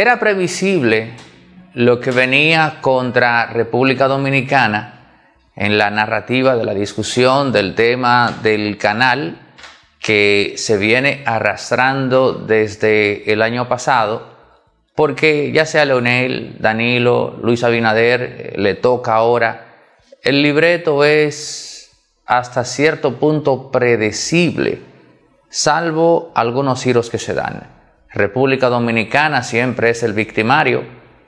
Era previsible lo que venía contra República Dominicana en la narrativa de la discusión del tema del canal que se viene arrastrando desde el año pasado, porque ya sea Leonel, Danilo, Luis Abinader, eh, le toca ahora, el libreto es hasta cierto punto predecible, salvo algunos giros que se dan. República Dominicana siempre es el victimario.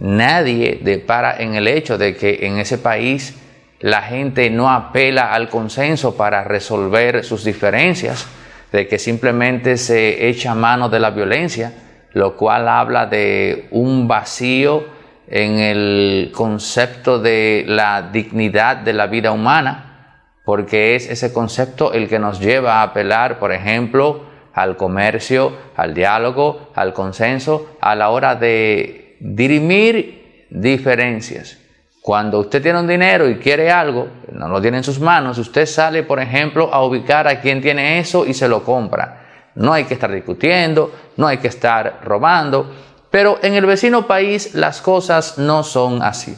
Nadie depara en el hecho de que en ese país la gente no apela al consenso para resolver sus diferencias, de que simplemente se echa mano de la violencia, lo cual habla de un vacío en el concepto de la dignidad de la vida humana, porque es ese concepto el que nos lleva a apelar, por ejemplo, al comercio, al diálogo, al consenso, a la hora de dirimir diferencias. Cuando usted tiene un dinero y quiere algo, no lo tiene en sus manos, usted sale, por ejemplo, a ubicar a quien tiene eso y se lo compra. No hay que estar discutiendo, no hay que estar robando, pero en el vecino país las cosas no son así.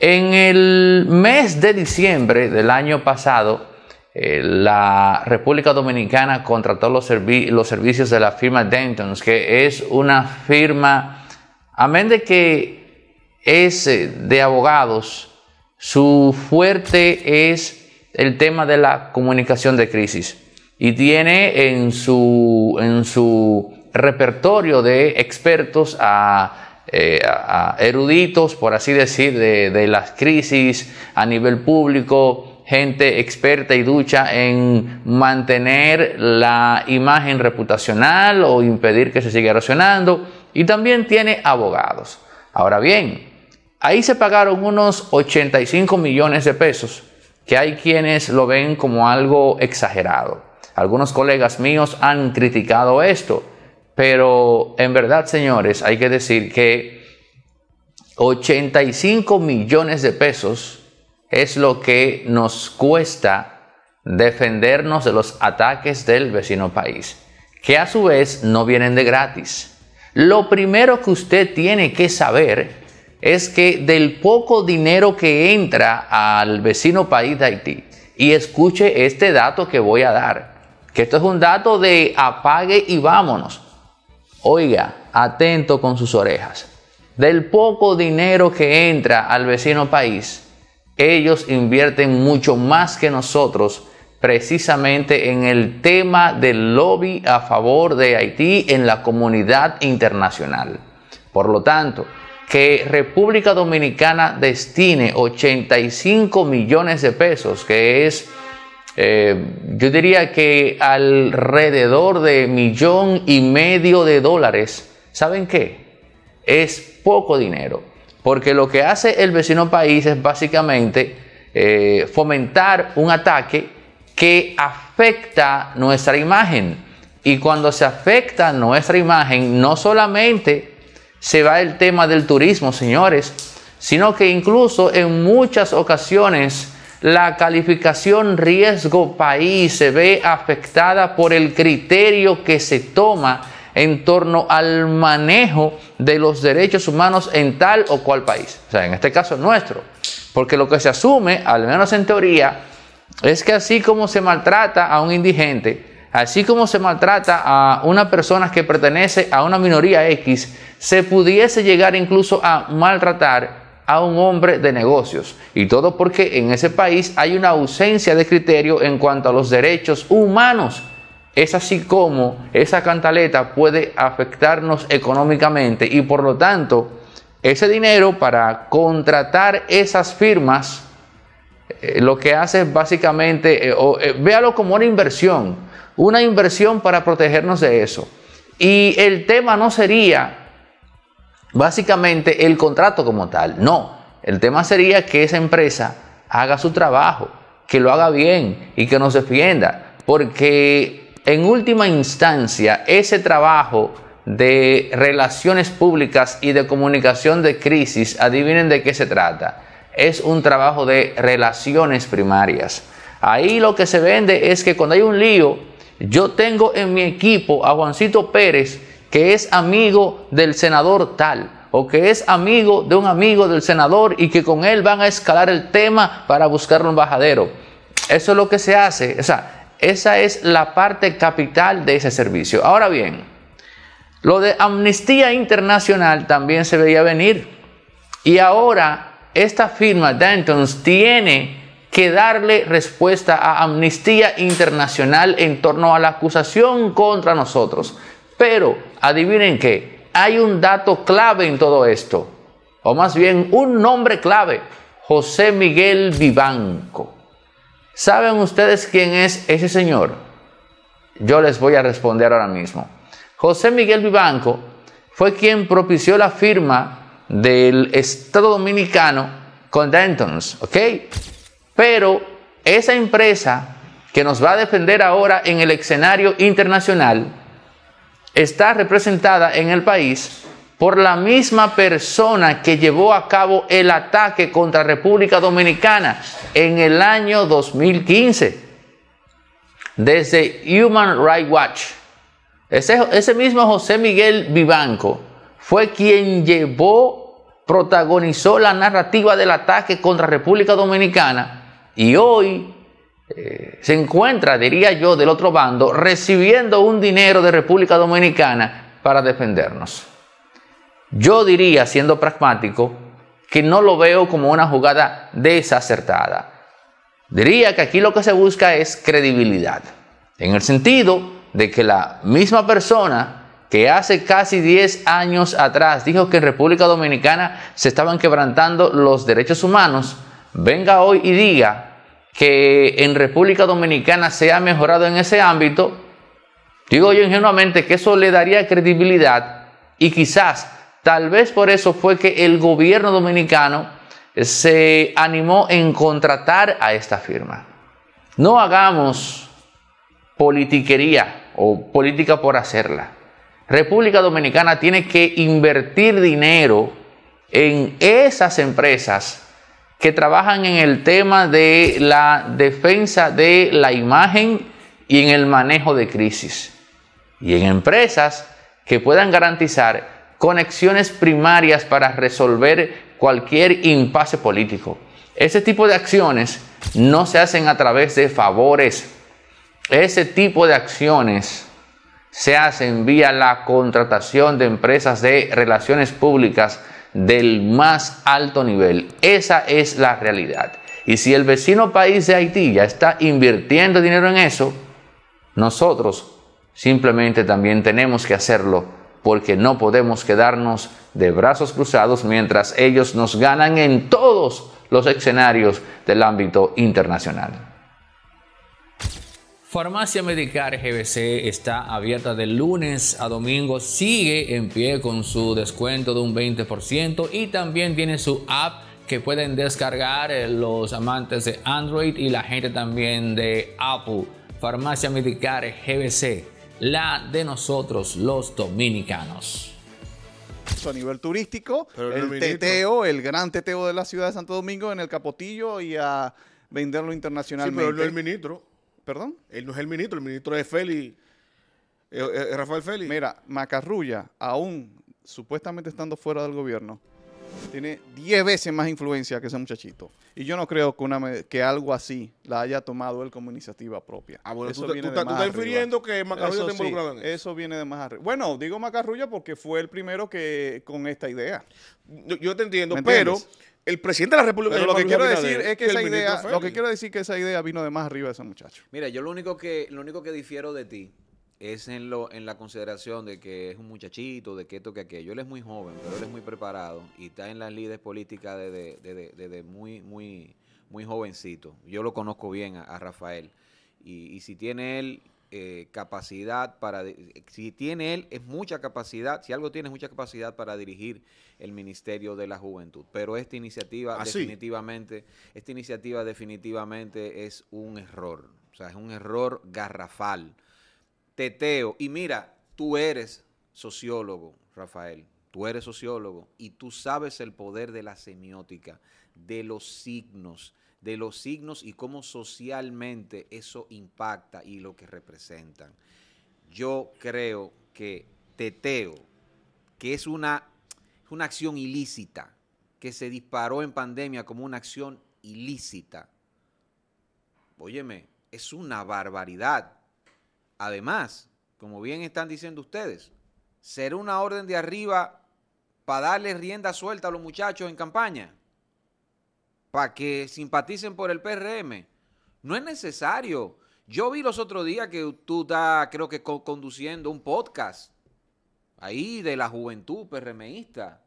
En el mes de diciembre del año pasado, eh, la República Dominicana contrató los, servicios de la firma Dentons, que es una firma, amén de que es eh, de abogados, su fuerte es el tema de la comunicación de crisis y tiene en su, en su repertorio de expertos a, eh, eruditos, por así decir, de, de las crisis a nivel público, gente experta y ducha en mantener la imagen reputacional o impedir que se siga erosionando y también tiene abogados. Ahora bien, ahí se pagaron unos 85 millones de pesos, que hay quienes lo ven como algo exagerado. Algunos colegas míos han criticado esto, pero en verdad, señores, hay que decir que 85 millones de pesos es lo que nos cuesta defendernos de los ataques del vecino país, que a su vez no vienen de gratis. Lo primero que usted tiene que saber es que del poco dinero que entra al vecino país de Haití, y escuche este dato que voy a dar, que esto es un dato de apague y vámonos. Oiga, atento con sus orejas. Del poco dinero que entra al vecino país, ellos invierten mucho más que nosotros precisamente en el tema del lobby a favor de Haití en la comunidad internacional. Por lo tanto, que República Dominicana destine 85 millones de pesos, que es, eh, yo diría que alrededor de millón y medio de dólares, ¿saben qué? Es poco dinero. Porque lo que hace el vecino país es básicamente eh, fomentar un ataque que afecta nuestra imagen. Y cuando se afecta nuestra imagen, no solamente se va el tema del turismo, señores, sino que incluso en muchas ocasiones la calificación riesgo país se ve afectada por el criterio que se toma en torno al manejo de los derechos humanos en tal o cual país. O sea, en este caso nuestro. Porque lo que se asume, al menos en teoría, es que así como se maltrata a un indigente, así como se maltrata a una persona que pertenece a una minoría X, se pudiese llegar incluso a maltratar a un hombre de negocios. Y todo porque en ese país hay una ausencia de criterio en cuanto a los derechos humanos es así como esa cantaleta puede afectarnos económicamente y por lo tanto ese dinero para contratar esas firmas eh, lo que hace es básicamente, eh, eh, véalo como una inversión, una inversión para protegernos de eso. Y el tema no sería básicamente el contrato como tal, no, el tema sería que esa empresa haga su trabajo, que lo haga bien y que nos defienda, porque en última instancia, ese trabajo de relaciones públicas y de comunicación de crisis, adivinen de qué se trata. Es un trabajo de relaciones primarias. Ahí lo que se vende es que cuando hay un lío, yo tengo en mi equipo a Juancito Pérez, que es amigo del senador tal, o que es amigo de un amigo del senador y que con él van a escalar el tema para buscar un bajadero. Eso es lo que se hace. O sea, esa es la parte capital de ese servicio. Ahora bien, lo de Amnistía Internacional también se veía venir. Y ahora esta firma, Dantons, tiene que darle respuesta a Amnistía Internacional en torno a la acusación contra nosotros. Pero, adivinen qué, hay un dato clave en todo esto, o más bien un nombre clave, José Miguel Vivanco. ¿Saben ustedes quién es ese señor? Yo les voy a responder ahora mismo. José Miguel Vivanco fue quien propició la firma del Estado Dominicano con Dentons, ¿ok? Pero esa empresa que nos va a defender ahora en el escenario internacional está representada en el país por la misma persona que llevó a cabo el ataque contra República Dominicana en el año 2015, desde Human Rights Watch. Ese, mismo José Miguel Vivanco fue quien llevó, protagonizó la narrativa del ataque contra República Dominicana y hoy eh, se encuentra, diría yo, del otro bando, recibiendo un dinero de República Dominicana para defendernos. Yo diría, siendo pragmático, que no lo veo como una jugada desacertada. Diría que aquí lo que se busca es credibilidad, en el sentido de que la misma persona que hace casi 10 años atrás dijo que en República Dominicana se estaban quebrantando los derechos humanos, venga hoy y diga que en República Dominicana se ha mejorado en ese ámbito, digo yo ingenuamente que eso le daría credibilidad y quizás Tal vez por eso fue que el gobierno dominicano se animó en contratar a esta firma. No hagamos politiquería o política por hacerla. República Dominicana tiene que invertir dinero en esas empresas que trabajan en el tema de la defensa de la imagen y en el manejo de crisis. Y en empresas que puedan garantizar conexiones primarias para resolver cualquier impasse político. Ese tipo de acciones no se hacen a través de favores. Ese tipo de acciones se hacen vía la contratación de empresas de relaciones públicas del más alto nivel. Esa es la realidad. Y si el vecino país de Haití ya está invirtiendo dinero en eso, nosotros simplemente también tenemos que hacerlo porque no podemos quedarnos de brazos cruzados mientras ellos nos ganan en todos los escenarios del ámbito internacional. Farmacia Medicar GBC está abierta de lunes a domingo, sigue en pie con su descuento de un 20% y también tiene su app que pueden descargar eh, los amantes de Android y la gente también de Apple. Farmacia Medicar GBC la de nosotros los dominicanos. A nivel turístico, el teteo, el gran teteo de la ciudad de Santo Domingo en el Capotillo y a venderlo internacionalmente. pero él no es el ministro. ¿Perdón? Él no es el ministro, el ministro es Félix, eh, eh, Rafael Félix. Mira, Macarrulla, aún supuestamente estando fuera del gobierno, tiene 10 veces más influencia que ese muchachito. Y yo no creo que, algo así la haya tomado él como iniciativa propia. Ah, bueno, eso tú, viene estás infiriendo que Macarrulla eso. viene de más arriba. Bueno, digo Macarrulla porque fue el primero que con esta idea. Yo, te entiendo, pero el presidente de la República. lo que quiero decir es que, esa idea, lo que quiero decir que esa idea vino de más arriba de ese muchacho. Mira, yo lo único que lo único que difiero de ti es en, lo, en la consideración de que es un muchachito, de que esto, que aquello. Él es muy joven, pero él es muy preparado y está en las líderes políticas desde, muy, muy, muy jovencito. Yo lo conozco bien a, Rafael. Y, y, si tiene él eh, capacidad para... Si tiene él, es mucha capacidad, si algo tiene es mucha capacidad para dirigir el Ministerio de la Juventud. Pero esta iniciativa ah, definitivamente, esta iniciativa definitivamente es un error. O sea, es un error garrafal teteo. Y mira, tú eres sociólogo, Rafael. Tú eres sociólogo y tú sabes el poder de la semiótica, de los signos, de los signos y cómo socialmente eso impacta y lo que representan. Yo creo que teteo, que es una, una acción ilícita, que se disparó en pandemia como una acción ilícita. Óyeme, es una barbaridad. Además, como bien están diciendo ustedes, ser una orden de arriba para darle rienda suelta a los muchachos en campaña? Para que simpaticen por el PRM. No es necesario. Yo vi los otros días que tú estás, creo que, conduciendo un podcast ahí de la juventud PRMista.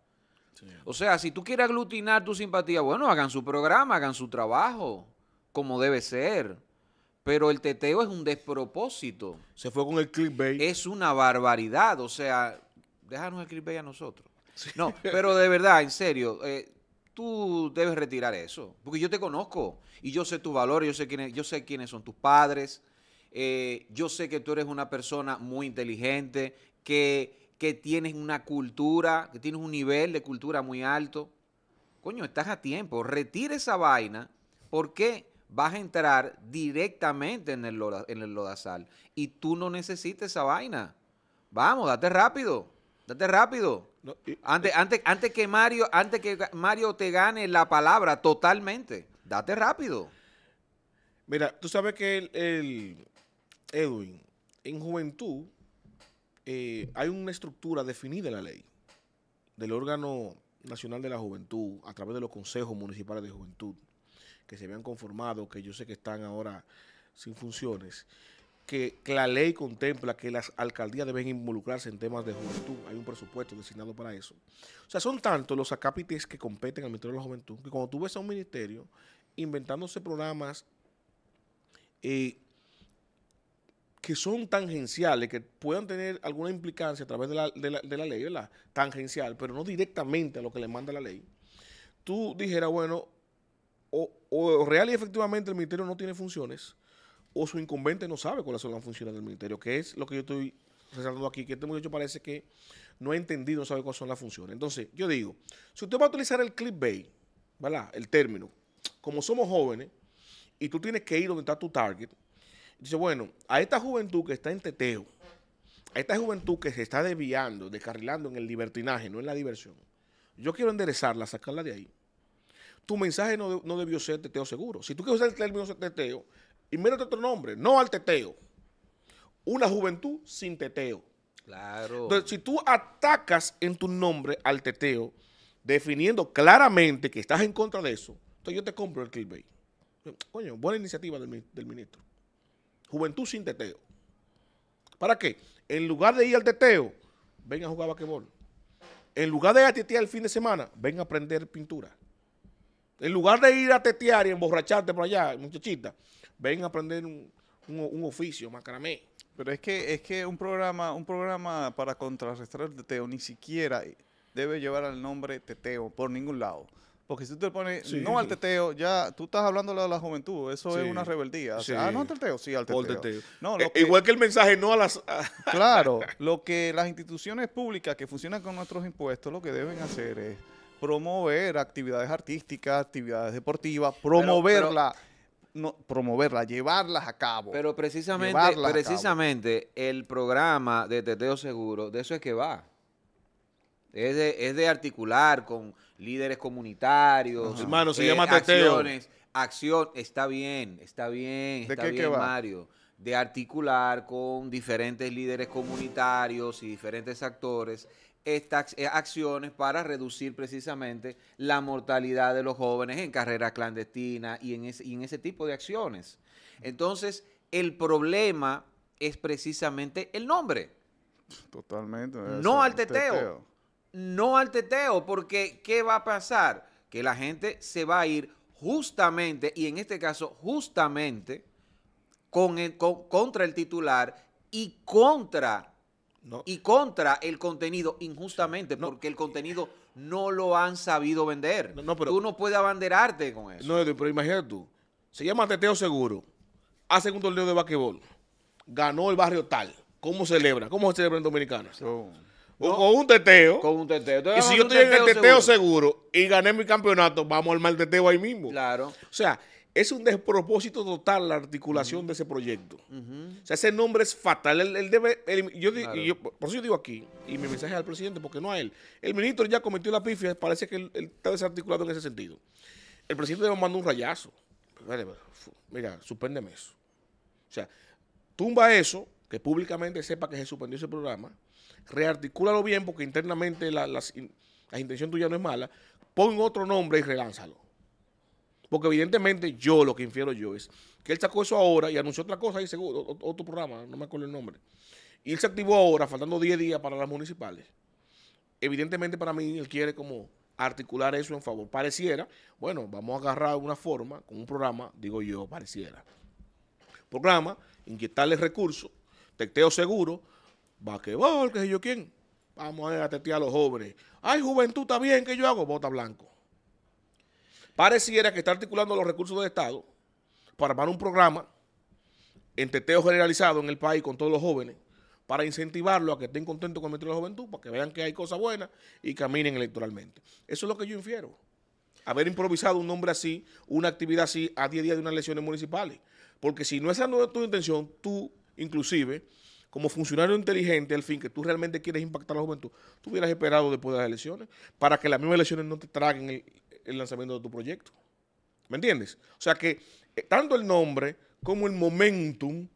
O sea, si tú quieres aglutinar tu simpatía, bueno, hagan su programa, hagan su trabajo, como debe ser. Pero el teteo es un despropósito. Se fue con el clickbait. Es una barbaridad. O sea, déjanos el clickbait a nosotros. No, pero de verdad, en serio, eh, tú debes retirar eso. Porque yo te conozco y yo sé tus valores, yo sé quiénes, yo sé quiénes son tus padres. Eh, yo sé que tú eres una persona muy inteligente, que, tienes una cultura, que tienes un nivel de cultura muy alto. Coño, estás a tiempo. Retire esa vaina. ¿Por qué? vas a entrar directamente en el, lodazal y tú no necesitas esa vaina. Vamos, date rápido, date rápido. antes, eh, antes, antes, que Mario, antes que Mario te gane la palabra totalmente, date rápido. Mira, tú sabes que el, Edwin, en juventud eh, hay una estructura definida en la ley del órgano nacional de la juventud a través de los consejos municipales de juventud que se habían conformado, que yo sé que están ahora sin funciones, que la ley contempla que las alcaldías deben involucrarse en temas de juventud. Hay un presupuesto designado para eso. O sea, son tantos los acápites que competen al Ministerio de la Juventud que cuando tú ves a un ministerio inventándose programas eh, que son tangenciales, que puedan tener alguna implicancia a través de la, de de la ley, ¿verdad? Tangencial, pero no directamente a lo que le manda la ley. Tú dijeras, bueno, o, real y efectivamente el ministerio no tiene funciones, o su incumbente no sabe cuáles son las funciones del ministerio, que es lo que yo estoy resaltando aquí, que este muchacho parece que no ha entendido, no sabe cuáles son las funciones. Entonces, yo digo, si usted va a utilizar el clickbait, ¿verdad? El término, como somos jóvenes, y tú tienes que ir donde está tu target, dice, bueno, a esta juventud que está en teteo, a esta juventud que se está desviando, descarrilando en el libertinaje, no en la diversión, yo quiero enderezarla, sacarla de ahí tu mensaje no, debió ser teteo seguro. Si tú quieres usar el término teteo, invéntate otro nombre, no al teteo. Una juventud sin teteo. Claro. Entonces, si tú atacas en tu nombre al teteo, definiendo claramente que estás en contra de eso, entonces yo te compro el clickbait. Coño, buena iniciativa del, ministro. Juventud sin teteo. ¿Para qué? En lugar de ir al teteo, venga a jugar a En lugar de ir a tetear el fin de semana, venga a aprender pintura. En lugar de ir a tetear y emborracharte por allá, muchachita, ven a aprender un, oficio, macramé. Pero es que es que un programa, un programa para contrarrestar el teteo ni siquiera debe llevar al nombre teteo por ningún lado. Porque si tú te pones no al teteo, ya tú estás hablando de la juventud, eso es una rebeldía. Ah, no al teteo, sí al teteo. E igual que el mensaje no a las... claro, lo que las instituciones públicas que funcionan con nuestros impuestos, lo que deben hacer es promover actividades artísticas, actividades deportivas, promoverla. promoverla, llevarlas a cabo. Pero precisamente, precisamente el programa de Teteo Seguro, de eso es que va. Es de, articular con líderes comunitarios. se eh, llama acciones, Acción, está bien, está bien, está bien, Mario. De articular con diferentes líderes comunitarios y diferentes actores estas eh, acciones para reducir precisamente la mortalidad de los jóvenes en carrera clandestina y en, ese, tipo de acciones. Entonces, el problema es precisamente el nombre. Totalmente. No al teteo, No al teteo, porque ¿qué va a pasar? Que la gente se va a ir justamente, y en este caso justamente, con el, con, contra el titular y contra y contra el contenido injustamente, porque el contenido no lo han sabido vender. No, pero, tú no puedes abanderarte con eso. No, pero imagínate tú. Se llama Teteo Seguro. hace un torneo de basquetbol. Ganó el barrio tal. ¿Cómo celebra? ¿Cómo se celebra en Dominicana? con un teteo. Con un teteo. y si yo estoy en el teteo seguro. seguro. y gané mi campeonato, vamos a armar el teteo ahí mismo. Claro. O sea, es un despropósito total la articulación de ese proyecto. O sea, ese nombre es fatal. por eso yo digo aquí, y mi mensaje al presidente, porque no a él. El ministro ya cometió la pifia, parece que él, está desarticulado en ese sentido. El presidente le mandó un rayazo. Pues, pues, mira, suspéndeme eso. O sea, tumba eso, que públicamente sepa que se suspendió ese programa, rearticúlalo bien, porque internamente la intención tuya no es mala, pon otro nombre y relánzalo. Porque evidentemente yo, lo que infiero yo es que él sacó eso ahora y anunció otra cosa y seguro, otro programa, no me acuerdo el nombre. Y él se activó ahora, faltando 10 días para las municipales. Evidentemente para mí él quiere como articular eso en favor. Pareciera, bueno, vamos a agarrar una forma, con un programa, digo yo, pareciera. Programa, inquietarles recursos, testeo seguro, vaquebol, que sé yo quién. Vamos a, testear a los jóvenes. Ay, juventud, está bien, ¿qué yo hago? Bota blanco. Pareciera que está articulando los recursos del Estado para armar un programa en teteo generalizado en el país con todos los jóvenes para incentivarlo a que estén contentos con el Ministerio de la Juventud, para que vean que hay cosas buenas y caminen electoralmente. Eso es lo que yo infiero. Haber improvisado un nombre así, una actividad así, a 10 días de unas elecciones municipales. Porque si no esa no es tu intención, tú, inclusive, como funcionario inteligente, al fin que tú realmente quieres impactar a la juventud, tú hubieras esperado después de las elecciones para que las mismas elecciones no te traguen el, el lanzamiento de tu proyecto. ¿Me entiendes? O sea que eh, tanto el nombre como el momentum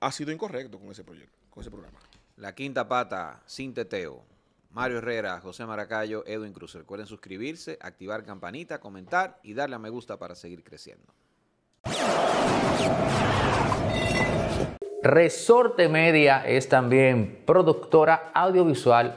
ha sido incorrecto con ese proyecto, con ese programa. La quinta pata, sin teteo. Mario Herrera, José Maracayo, Edwin Cruz. Recuerden suscribirse, activar campanita, comentar y darle a me gusta para seguir creciendo. Resorte Media es también productora audiovisual